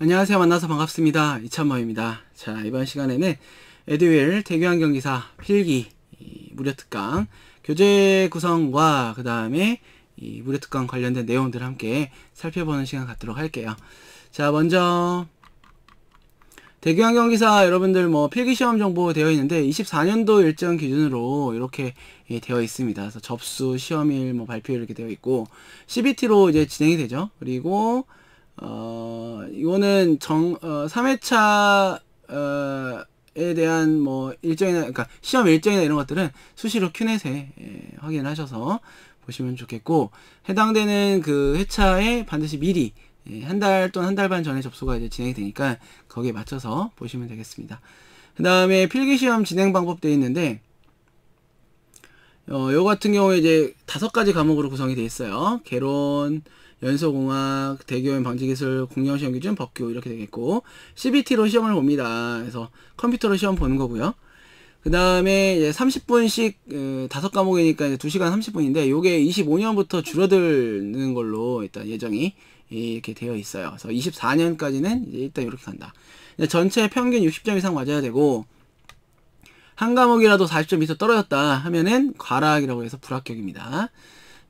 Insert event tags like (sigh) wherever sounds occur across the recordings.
안녕하세요. 만나서 반갑습니다. 이찬모입니다 자, 이번 시간에는 에듀윌 대교환 경기사 필기 무료특강 교재 구성과 그 다음에 이 무료특강 관련된 내용들 함께 살펴보는 시간 갖도록 할게요. 자, 먼저 대교환 경기사 여러분들 뭐 필기 시험 정보 되어 있는데 24년도 일정 기준으로 이렇게 예, 되어 있습니다. 그래서 접수, 시험일, 뭐발표 이렇게 되어 있고 CBT로 이제 진행이 되죠. 그리고 어, 이거는 정, 어, 3회차, 어, 에 대한 뭐 일정이나 그러니까 시험 일정이나 이런 것들은 수시로 큐넷에 예, 확인 하셔서 보시면 좋겠고 해당되는 그 회차에 반드시 미리 예, 한달 또는 한 달 반 전에 접수가 이제 진행이 되니까 거기에 맞춰서 보시면 되겠습니다. 그 다음에 필기시험 진행 방법 되어 있는데 어, 요 같은 경우에 이제 다섯 가지 과목으로 구성이 되어 있어요. 개론, 연소공학, 대교현 방지기술, 공영시험기준, 법규 이렇게 되겠고 CBT로 시험을 봅니다. 그래서 컴퓨터로 시험 보는 거고요. 그 다음에 이제 30분씩 다섯 과목이니까 이제 2시간 30분인데 요게 25년부터 줄어드는 걸로 일단 예정이 이렇게 되어 있어요. 그래서 24년까지는 이제 일단 이렇게 간다. 전체 평균 60점 이상 맞아야 되고 한 과목이라도 40점 이상 떨어졌다 하면은 과락이라고 해서 불합격입니다.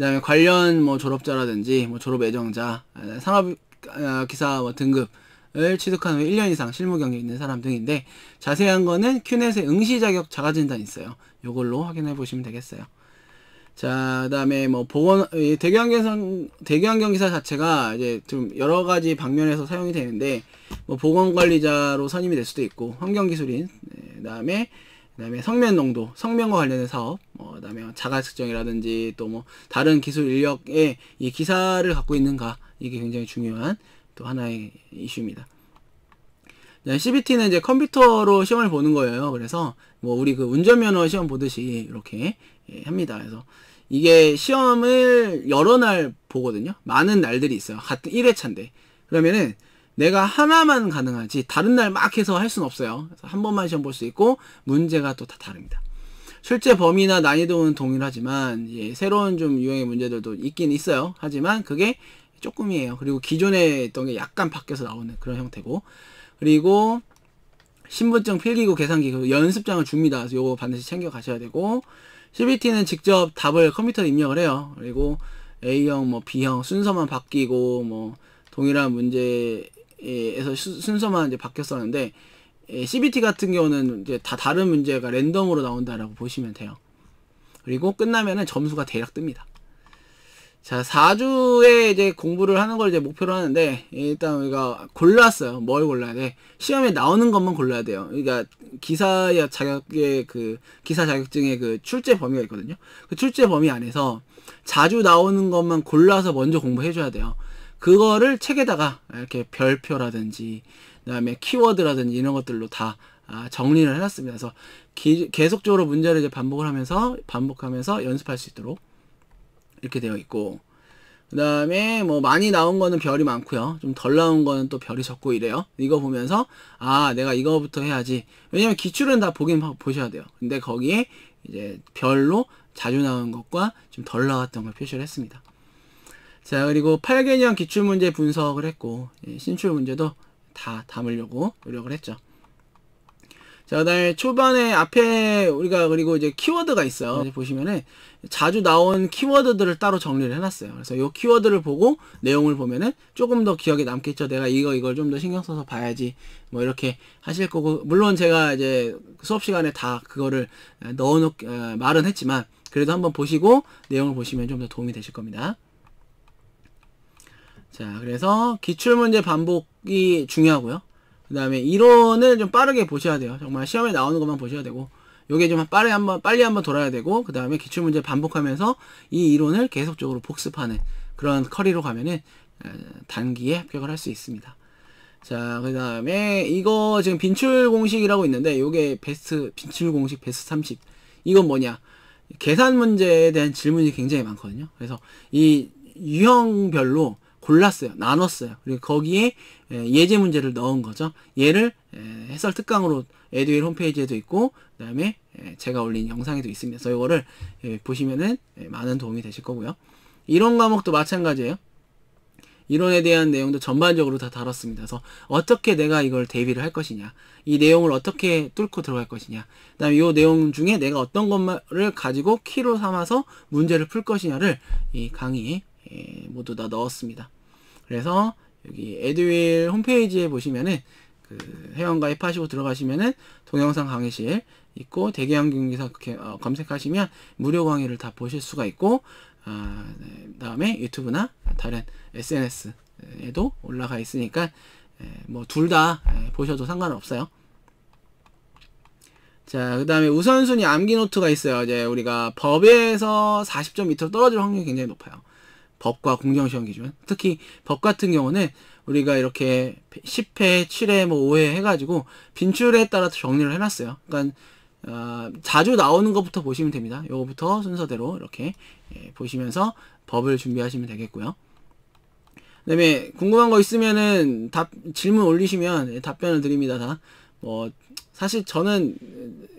그다음에 관련 뭐 졸업자라든지 뭐 졸업 예정자, 산업 아, 기사 뭐 등급을 취득한 후 1년 이상 실무 경력 있는 사람 등인데 자세한 거는 큐넷의 응시 자격 자가 진단 있어요. 요걸로 확인해 보시면 되겠어요. 자, 그다음에 뭐 보건 대기환경선 대기환경 기사 자체가 이제 좀 여러 가지 방면에서 사용이 되는데 뭐 보건 관리자로 선임이 될 수도 있고 환경 기술인 네, 그다음에 그다음에 성면 농도, 성면과 관련된 사업, 뭐 그다음에 자가 측정이라든지 또 뭐 다른 기술 인력의 이 기사를 갖고 있는가 이게 굉장히 중요한 또 하나의 이슈입니다. 네, CBT는 이제 컴퓨터로 시험을 보는 거예요. 그래서 뭐 우리 그 운전면허 시험 보듯이 이렇게 예, 합니다. 그래서 이게 시험을 여러 날 보거든요. 많은 날들이 있어요. 같은 1회차인데. 그러면은 내가 하나만 가능하지 다른 날 막 해서 할 수는 없어요. 그래서 한 번만 시험 볼 수 있고 문제가 또 다 다릅니다. 실제 범위나 난이도는 동일하지만 예, 새로운 좀 유형의 문제들도 있긴 있어요. 하지만 그게 조금이에요. 그리고 기존에 있던 게 약간 바뀌어서 나오는 그런 형태고 그리고 신분증 필기구 계산기 그 연습장을 줍니다. 요거 반드시 챙겨 가셔야 되고 CBT는 직접 답을 컴퓨터에 입력을 해요. 그리고 A형 뭐 B형 순서만 바뀌고 뭐 동일한 문제 예, 에서 순서만 이제 바뀌었었는데 예, CBT 같은 경우는 이제 다 다른 문제가 랜덤으로 나온다라고 보시면 돼요. 그리고 끝나면은 점수가 대략 뜹니다. 자, 4주에 이제 공부를 하는 걸 이제 목표로 하는데, 예, 일단 우리가 골랐어요. 뭘 골라야 돼? 시험에 나오는 것만 골라야 돼요. 그러니까 기사 자격의 그, 기사 자격증의 그 출제 범위가 있거든요. 그 출제 범위 안에서 자주 나오는 것만 골라서 먼저 공부해줘야 돼요. 그거를 책에다가 이렇게 별표라든지 그다음에 키워드라든지 이런 것들로 다 아, 정리를 해놨습니다. 그래서 기, 계속적으로 문제를 이제 반복을 하면서 반복하면서 연습할 수 있도록 이렇게 되어 있고 그 다음에 뭐 많이 나온 거는 별이 많고요 좀 덜 나온 거는 또 별이 적고 이래요 이거 보면서 아 내가 이거부터 해야지 왜냐면 기출은 다 보긴 보셔야 돼요 근데 거기에 이제 별로 자주 나온 것과 좀 덜 나왔던 걸 표시를 했습니다 자, 그리고 8개년 기출문제 분석을 했고, 예, 신출 문제도 다 담으려고 노력을 했죠. 자, 그다음에 초반에 앞에 우리가 그리고 이제 키워드가 있어요. 보시면은 자주 나온 키워드들을 따로 정리를 해놨어요. 그래서 요 키워드를 보고 내용을 보면은 조금 더 기억에 남겠죠. 내가 이거 이걸 좀 더 신경 써서 봐야지. 뭐 이렇게 하실 거고 물론 제가 이제 수업 시간에 다 그거를 어, 넣어놓 어, 말은 했지만 그래도 한번 보시고 내용을 보시면 좀 더 도움이 되실 겁니다. 자, 그래서 기출문제 반복이 중요하고요. 그 다음에 이론을 좀 빠르게 보셔야 돼요. 정말 시험에 나오는 것만 보셔야 되고 요게 좀 빠르게 한번 빨리 한번 돌아야 되고 그 다음에 기출문제 반복하면서 이 이론을 계속적으로 복습하는 그런 커리로 가면은 단기에 합격을 할 수 있습니다. 자, 그 다음에 이거 지금 빈출 공식이라고 있는데 요게 베스트 빈출 공식 베스트 30 이건 뭐냐 계산 문제에 대한 질문이 굉장히 많거든요. 그래서 이 유형별로 골랐어요. 나눴어요. 그리고 거기에 예, 예제 문제를 넣은 거죠. 얘를 예, 해설 특강으로 에듀윌 홈페이지에도 있고 그 다음에 예, 제가 올린 영상에도 있습니다. 그래서 이거를 보시면은 많은 도움이 되실 거고요. 이런 과목도 마찬가지예요. 이론에 대한 내용도 전반적으로 다 다뤘습니다. 그래서 어떻게 내가 이걸 대비를 할 것이냐, 이 내용을 어떻게 뚫고 들어갈 것이냐, 그다음에 이 내용 중에 내가 어떤 것을 가지고 키로 삼아서 문제를 풀 것이냐를 이 강의 에 모두 다 넣었습니다. 그래서 여기 에듀윌 홈페이지에 보시면은 그 회원 가입하시고 들어가시면은 동영상 강의실 있고 대기항 경기사 어, 검색하시면 무료 강의를 다 보실 수가 있고 아, 네. 다음에 유튜브나 다른 SNS에도 올라가 있으니까 예, 뭐둘다 예, 보셔도 상관없어요. 자, 그 다음에 우선순위 암기 노트가 있어요. 이제 우리가 법에서 40점 밑으로 떨어질 확률이 굉장히 높아요. 법과 공정시험 기준. 특히 법 같은 경우는 우리가 이렇게 10회, 7회, 뭐 5회 해가지고 빈출에 따라서 정리를 해놨어요. 그러니까 어, 자주 나오는 것부터 보시면 됩니다. 요거부터 순서대로 이렇게 예, 보시면서 법을 준비하시면 되겠고요. 그 다음에 궁금한 거 있으면은 답, 질문 올리시면 예, 답변을 드립니다. 다. 뭐, 사실 저는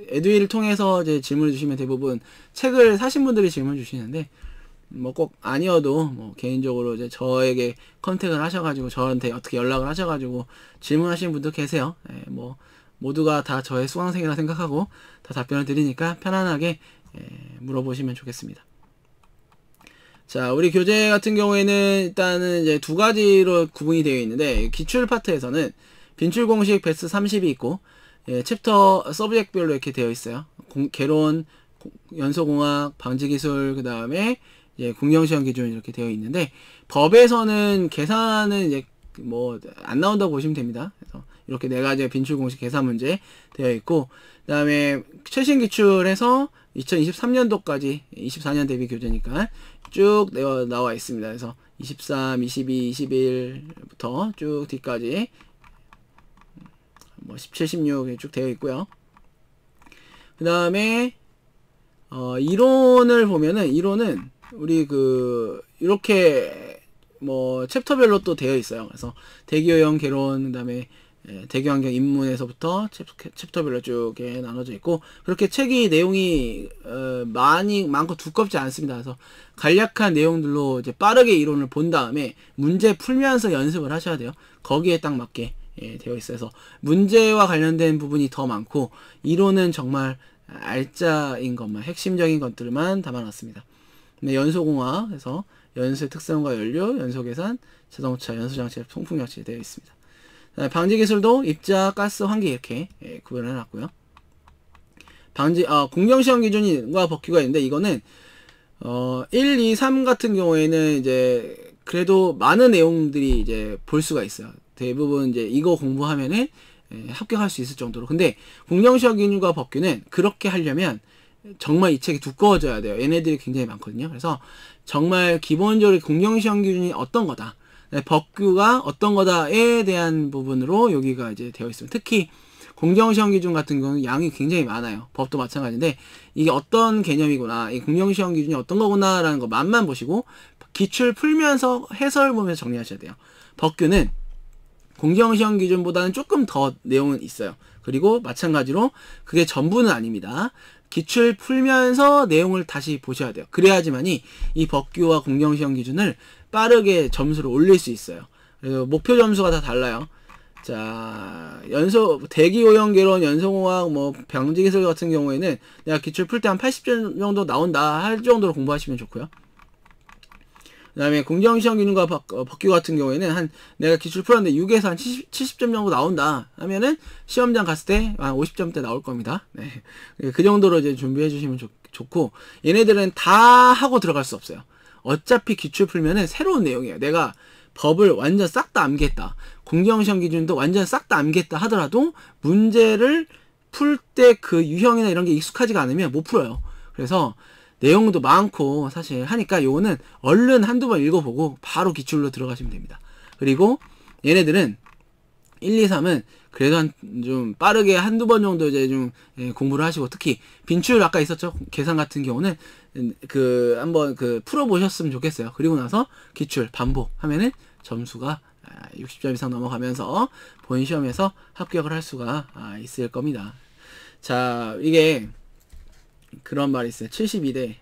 에듀이를 통해서 이제 질문을 주시면 대부분 책을 사신 분들이 질문 주시는데 뭐꼭 아니어도 뭐 개인적으로 이제 저에게 컨택을 하셔가지고 저한테 어떻게 연락을 하셔가지고 질문하시는 분도 계세요. 예, 뭐 모두가 다 저의 수강생이라 생각하고 다 답변을 드리니까 편안하게 예, 물어보시면 좋겠습니다. 자, 우리 교재 같은 경우에는 일단은 이제 두 가지로 구분이 되어 있는데 기출 파트에서는 빈출 공식 베스 30이 있고 예, 챕터 서브젝트별로 이렇게 되어 있어요. 개론, 연소공학, 방지기술, 그 다음에 예, 공정시험 기준 이렇게 되어 있는데 법에서는 계산은 이제 뭐 안 나온다고 보시면 됩니다. 그래서 이렇게 네 가지의 빈출 공식 계산 문제 되어 있고 그다음에 최신 기출에서 2023년도까지 24년 대비 교재니까 쭉 나와 있습니다. 그래서 23, 22, 21부터 쭉 뒤까지 뭐 17, 16쭉 이 되어 있고요. 그 다음에 어, 이론을 보면은 이론은 우리 그 이렇게 뭐 챕터별로 또 되어 있어요. 그래서 대기요형 개론 그다음에 예, 대기환경 입문에서부터 챕터, 별로 쭉 나눠져 있고 그렇게 책이 내용이 어, 많이 많고 두껍지 않습니다. 그래서 간략한 내용들로 이제 빠르게 이론을 본 다음에 문제 풀면서 연습을 하셔야 돼요. 거기에 딱 맞게 예, 되어 있어서 문제와 관련된 부분이 더 많고 이론은 정말 알짜인 것만 핵심적인 것들만 담아놨습니다. 네, 연소공학 에서 연소의 특성과 연료, 연소 계산, 자동차, 연소장치, 통풍장치 되어 있습니다. 네, 방지 기술도 입자, 가스, 환기 이렇게 예, 구별해 놨고요. 방지 아, 공정 시험 기준과 법규가 있는데 이거는 어, 1, 2, 3 같은 경우에는 이제 그래도 많은 내용들이 이제 볼 수가 있어요. 대부분 이제 이거 공부하면은 예, 합격할 수 있을 정도로. 근데 공정시험 기준과 법규는 그렇게 하려면 정말 이 책이 두꺼워져야 돼요. 얘네들이 굉장히 많거든요. 그래서 정말 기본적으로 공정시험 기준이 어떤 거다. 네, 법규가 어떤 거다에 대한 부분으로 여기가 이제 되어 있습니다. 특히 공정시험 기준 같은 경우는 양이 굉장히 많아요. 법도 마찬가지인데 이게 어떤 개념이구나, 이 공정시험 기준이 어떤 거구나라는 것만만 보시고 기출 풀면서 해설 보면서 정리하셔야 돼요. 법규는 공정시험 기준보다는 조금 더 내용은 있어요. 그리고 마찬가지로 그게 전부는 아닙니다. 기출 풀면서 내용을 다시 보셔야 돼요. 그래야지만이 이 법규와 공정시험 기준을 빠르게 점수를 올릴 수 있어요. 그래서 목표 점수가 다 달라요. 자, 연소, 대기 오형 개론, 연소공학, 뭐, 병지기술 같은 경우에는 내가 기출 풀 때 한 80점 정도 나온다 할 정도로 공부하시면 좋고요. 다음에 공정시험 기능과 어, 법규 같은 경우에는 한 내가 기출 풀었는데 6에서 한 70, 70점 정도 나온다 하면은 시험장 갔을 때 한 50점대 나올 겁니다. 네. 그 정도로 이제 준비해 주시면 좋, 좋고 얘네들은 다 하고 들어갈 수 없어요. 어차피 기출 풀면은 새로운 내용이에요. 내가 법을 완전 싹 다 암기했다. 공정시험 기준도 완전 싹 다 암기했다 하더라도 문제를 풀 때 그 유형이나 이런 게 익숙하지가 않으면 못 풀어요. 그래서 내용도 많고 사실 하니까 요거는 얼른 한두 번 읽어보고 바로 기출로 들어가시면 됩니다. 그리고 얘네들은 1, 2, 3은 그래도 한좀 빠르게 한두 번 정도 이제 좀 예, 공부를 하시고 특히 빈출 아까 있었죠 계산 같은 경우는 음, 그 한번 그 풀어 보셨으면 좋겠어요 그리고 나서 기출 반복 하면은 점수가 60점 아, 이상 넘어가면서 본 시험에서 합격을 할 수가 아, 있을 겁니다 자 이게 그런 말이 있어요. 72대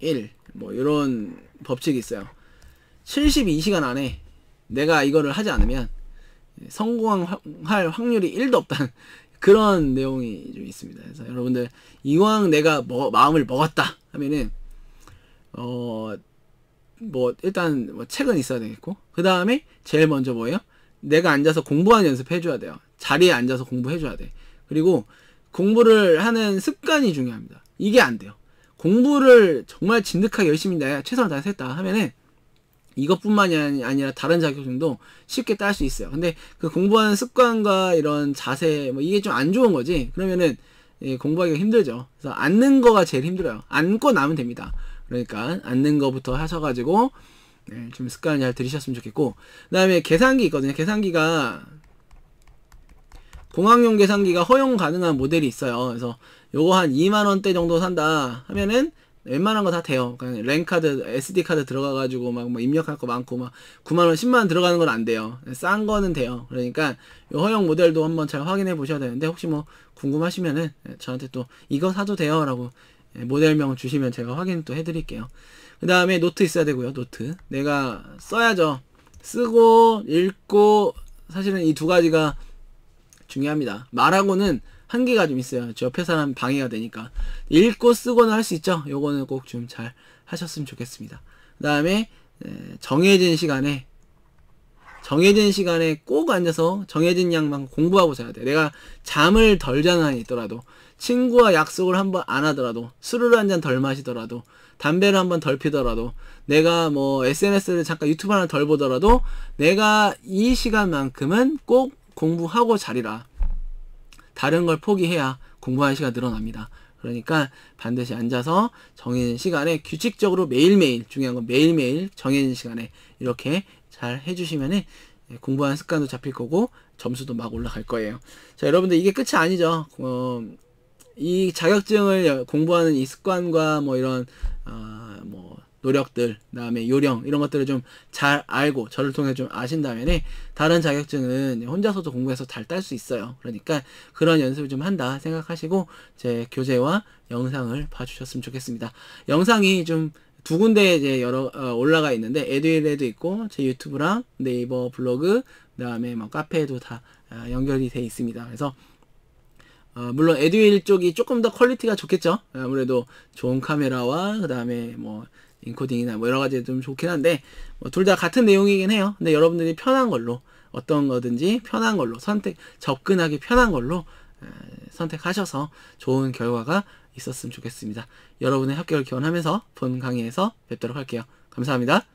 1. 뭐, 이런 법칙이 있어요. 72시간 안에 내가 이거를 하지 않으면 성공할 확률이 1도 없다는 (laughs) 그런 내용이 좀 있습니다. 그래서 여러분들, 이왕 내가 뭐, 마음을 먹었다 하면은, 어, 뭐, 일단 뭐 책은 있어야 되겠고, 그 다음에 제일 먼저 뭐예요? 내가 앉아서 공부하는 연습해줘야 돼요. 자리에 앉아서 공부해줘야 돼. 그리고 공부를 하는 습관이 중요합니다. 이게 안 돼요. 공부를 정말 진득하게 열심히 내가 최선을 다해서 했다 하면은 이것뿐만이 아니라 다른 자격증도 쉽게 딸 수 있어요. 근데 그 공부하는 습관과 이런 자세 뭐 이게 좀 안 좋은 거지. 그러면은 예, 공부하기가 힘들죠. 그래서 앉는 거가 제일 힘들어요. 앉고 나면 됩니다. 그러니까 앉는 거부터 하셔가지고 예, 좀 습관 을잘 들이셨으면 좋겠고 그 다음에 계산기 있거든요. 계산기가 공항용 계산기가 허용 가능한 모델이 있어요. 그래서 요거 한 2만원대 정도 산다 하면은 웬만한 거 다 돼요. 그냥 랜카드, SD카드 들어가가지고 막, 막 뭐 입력할 거 많고 막 9만원, 10만원 들어가는 건 안 돼요. 싼 거는 돼요. 그러니까 요 허용 모델도 한번 잘 확인해 보셔야 되는데 혹시 뭐 궁금하시면은 저한테 또 이거 사도 돼요 라고 모델명 주시면 제가 확인 또 해드릴게요. 그 다음에 노트 있어야 되고요. 노트. 내가 써야죠. 쓰고, 읽고, 사실은 이 두 가지가 중요합니다. 말하고는 한계가 좀 있어요. 저 옆에 사람 방해가 되니까. 읽고 쓰고는 할 수 있죠. 요거는 꼭 좀 잘 하셨으면 좋겠습니다. 그 다음에 정해진 시간에 정해진 시간에 꼭 앉아서 정해진 양만 공부하고 자야 돼. 내가 잠을 덜 자는 한이 있더라도 친구와 약속을 한번 안 하더라도 술을 한 잔 덜 마시더라도 담배를 한번 덜 피더라도 내가 뭐 SNS를 잠깐 유튜브 하나 덜 보더라도 내가 이 시간만큼은 꼭 공부하고 자리라. 다른 걸 포기해야 공부할 시간 늘어납니다. 그러니까 반드시 앉아서 정해진 시간에 규칙적으로 매일매일 중요한 건 매일매일 정해진 시간에 이렇게 잘 해주시면 공부하는 습관도 잡힐 거고 점수도 막 올라갈 거예요. 자 여러분들 이게 끝이 아니죠. 어, 이 자격증을 공부하는 이 습관과 뭐 이런 어, 뭐 노력들, 그다음에 요령 이런 것들을 좀 잘 알고 저를 통해 좀 아신다면은 다른 자격증은 혼자서도 공부해서 잘 딸 수 있어요. 그러니까 그런 연습을 좀 한다 생각하시고 제 교재와 영상을 봐주셨으면 좋겠습니다. 영상이 좀 두 군데 이제 여러 어, 올라가 있는데 에듀일에도 있고 제 유튜브랑 네이버 블로그 그다음에 뭐 카페에도 다 어, 연결이 돼 있습니다. 그래서 어, 물론 에듀일 쪽이 조금 더 퀄리티가 좋겠죠. 아무래도 좋은 카메라와 그다음에 뭐 인코딩이나 뭐 여러 가지 좀 좋긴 한데 뭐 둘 다 같은 내용이긴 해요. 근데 여러분들이 편한 걸로 어떤 거든지 편한 걸로 선택 접근하기 편한 걸로 선택하셔서 좋은 결과가 있었으면 좋겠습니다. 여러분의 합격을 기원하면서 본 강의에서 뵙도록 할게요. 감사합니다.